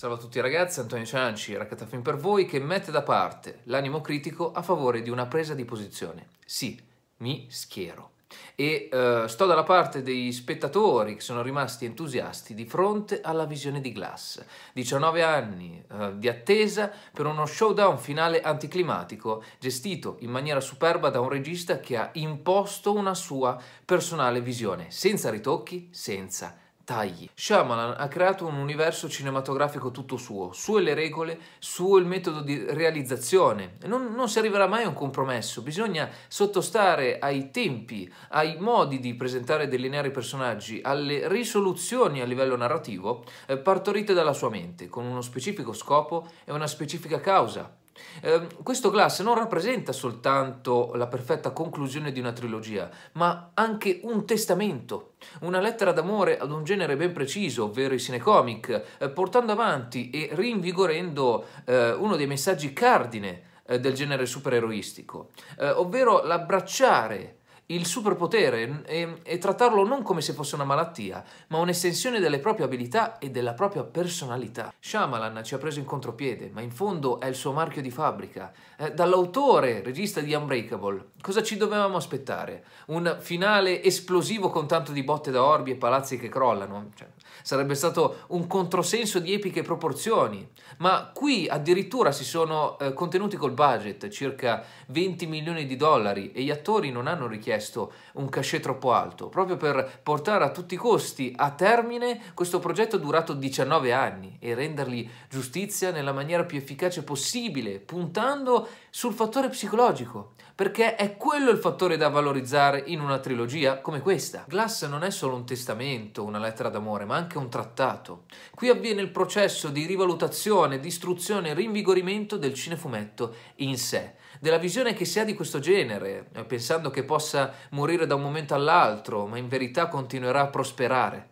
Salve a tutti ragazzi, Antonio Cianci, Raccatafin per voi, che mette da parte l'animo critico a favore di una presa di posizione. Sì, mi schiero. E eh, sto dalla parte dei spettatori che sono rimasti entusiasti di fronte alla visione di Glass. 19 anni eh, di attesa per uno showdown finale anticlimatico, gestito in maniera superba da un regista che ha imposto una sua personale visione, senza ritocchi, senza dettagli. Shyamalan ha creato un universo cinematografico tutto suo, sue le regole, suo il metodo di realizzazione. Non, non si arriverà mai a un compromesso, bisogna sottostare ai tempi, ai modi di presentare e delineare i personaggi, alle risoluzioni a livello narrativo eh, partorite dalla sua mente, con uno specifico scopo e una specifica causa. Ehm, questo Glass non rappresenta soltanto la perfetta conclusione di una trilogia, ma anche un testamento, una lettera d'amore ad un genere ben preciso, ovvero i cinecomic, eh, portando avanti e rinvigorendo eh, uno dei messaggi cardine eh, del genere supereroistico, eh, ovvero l'abbracciare il superpotere e, e trattarlo non come se fosse una malattia, ma un'estensione delle proprie abilità e della propria personalità. Shyamalan ci ha preso in contropiede, ma in fondo è il suo marchio di fabbrica. Eh, dall'autore, regista di Unbreakable, cosa ci dovevamo aspettare? Un finale esplosivo con tanto di botte da orbi e palazzi che crollano? Cioè, sarebbe stato un controsenso di epiche proporzioni. Ma qui addirittura si sono eh, contenuti col budget, circa 20 milioni di dollari, e gli attori non hanno richiesto richiesto un cachet troppo alto, proprio per portare a tutti i costi a termine questo progetto durato 19 anni e rendergli giustizia nella maniera più efficace possibile, puntando sul fattore psicologico, perché è quello il fattore da valorizzare in una trilogia come questa. Glass non è solo un testamento, una lettera d'amore, ma anche un trattato. Qui avviene il processo di rivalutazione, distruzione e rinvigorimento del cinefumetto in sé della visione che si ha di questo genere, eh, pensando che possa morire da un momento all'altro, ma in verità continuerà a prosperare.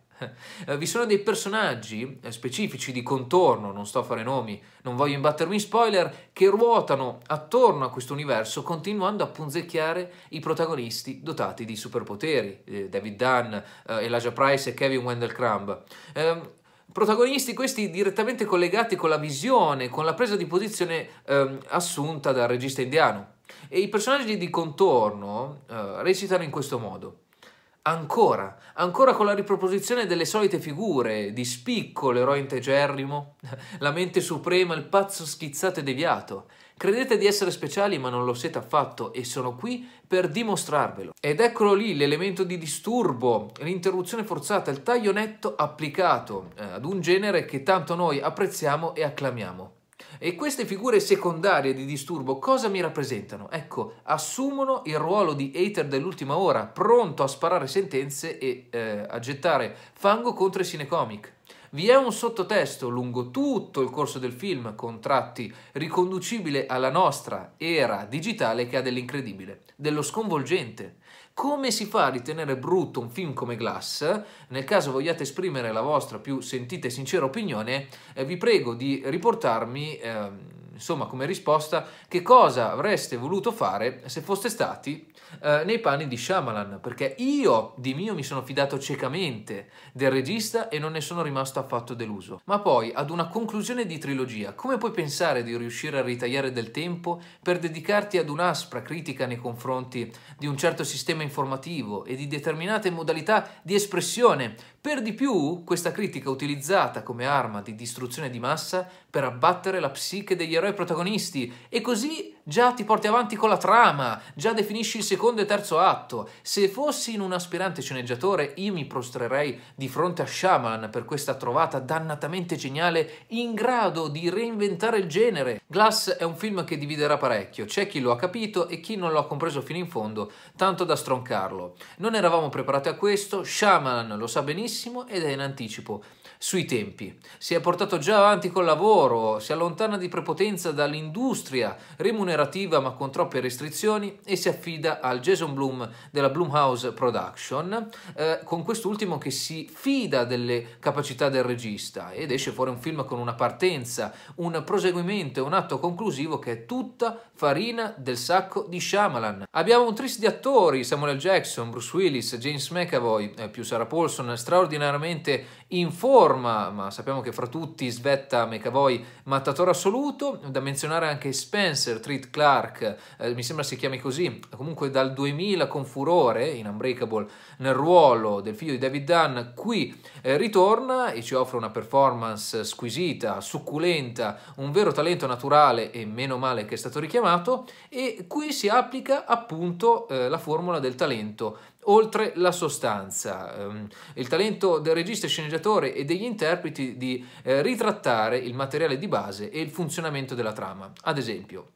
Eh, vi sono dei personaggi eh, specifici di contorno, non sto a fare nomi, non voglio imbattermi in spoiler, che ruotano attorno a questo universo continuando a punzecchiare i protagonisti dotati di superpoteri, David Dunn, Elijah Price e Kevin Wendell Crumb. Ehm, Protagonisti questi direttamente collegati con la visione, con la presa di posizione ehm, assunta dal regista indiano. E i personaggi di contorno eh, recitano in questo modo. Ancora, ancora con la riproposizione delle solite figure, di spicco l'eroe integerrimo, la mente suprema, il pazzo schizzato e deviato. Credete di essere speciali ma non lo siete affatto e sono qui per dimostrarvelo. Ed eccolo lì l'elemento di disturbo, l'interruzione forzata, il taglio netto applicato eh, ad un genere che tanto noi apprezziamo e acclamiamo. E queste figure secondarie di disturbo cosa mi rappresentano? Ecco, assumono il ruolo di hater dell'ultima ora, pronto a sparare sentenze e eh, a gettare fango contro i cinecomic. Vi è un sottotesto lungo tutto il corso del film, contratti, tratti riconducibile alla nostra era digitale che ha dell'incredibile, dello sconvolgente. Come si fa a ritenere brutto un film come Glass? Nel caso vogliate esprimere la vostra più sentita e sincera opinione, eh, vi prego di riportarmi... Eh, insomma come risposta che cosa avreste voluto fare se foste stati eh, nei panni di Shyamalan, perché io di mio mi sono fidato ciecamente del regista e non ne sono rimasto affatto deluso. Ma poi, ad una conclusione di trilogia, come puoi pensare di riuscire a ritagliare del tempo per dedicarti ad un'aspra critica nei confronti di un certo sistema informativo e di determinate modalità di espressione per di più, questa critica utilizzata come arma di distruzione di massa per abbattere la psiche degli eroi protagonisti e così Già ti porti avanti con la trama, già definisci il secondo e terzo atto. Se fossi in un aspirante sceneggiatore, io mi prostrerei di fronte a Shaman per questa trovata dannatamente geniale in grado di reinventare il genere. Glass è un film che dividerà parecchio, c'è chi lo ha capito e chi non lo ha compreso fino in fondo, tanto da stroncarlo. Non eravamo preparati a questo, Shaman lo sa benissimo ed è in anticipo sui tempi. Si è portato già avanti col lavoro, si allontana di prepotenza dall'industria remunerata narrativa ma con troppe restrizioni e si affida al Jason Bloom della Bloomhouse Production, eh, con quest'ultimo che si fida delle capacità del regista ed esce fuori un film con una partenza, un proseguimento e un atto conclusivo che è tutta farina del sacco di Shyamalan. Abbiamo un tris di attori, Samuel Jackson, Bruce Willis, James McAvoy, eh, più Sarah Paulson, straordinariamente in forma, ma sappiamo che fra tutti svetta McAvoy mattatore assoluto, da menzionare anche Spencer Treat Clark, eh, mi sembra si chiami così, comunque dal 2000 con furore in Unbreakable nel ruolo del figlio di David Dunn, qui eh, ritorna e ci offre una performance squisita, succulenta, un vero talento naturale e meno male che è stato richiamato e qui si applica appunto eh, la formula del talento oltre la sostanza. Ehm, il talento del regista, sceneggiatore e degli interpreti di eh, ritrattare il materiale di base e il funzionamento della trama. Ad esempio,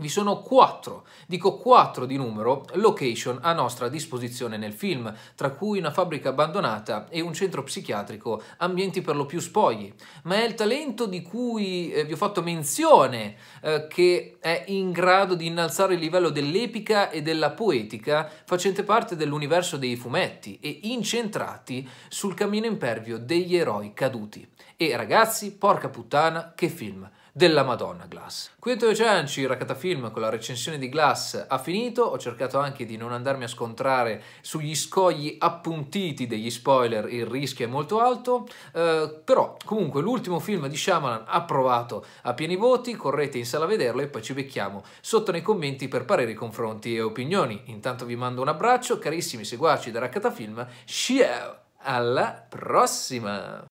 vi sono quattro, dico quattro di numero, location a nostra disposizione nel film, tra cui una fabbrica abbandonata e un centro psichiatrico, ambienti per lo più spogli. Ma è il talento di cui eh, vi ho fatto menzione eh, che è in grado di innalzare il livello dell'epica e della poetica facente parte dell'universo dei fumetti e incentrati sul cammino impervio degli eroi caduti. E ragazzi, porca puttana, che film! della Madonna Glass. Quinto De Cianci, Rakatafilm con la recensione di Glass ha finito, ho cercato anche di non andarmi a scontrare sugli scogli appuntiti degli spoiler, il rischio è molto alto, eh, però comunque l'ultimo film di Shyamalan approvato a pieni voti, correte in sala a vederlo e poi ci becchiamo sotto nei commenti per pareri, confronti e opinioni. Intanto vi mando un abbraccio, carissimi seguaci da Rakatafilm, ciao, alla prossima!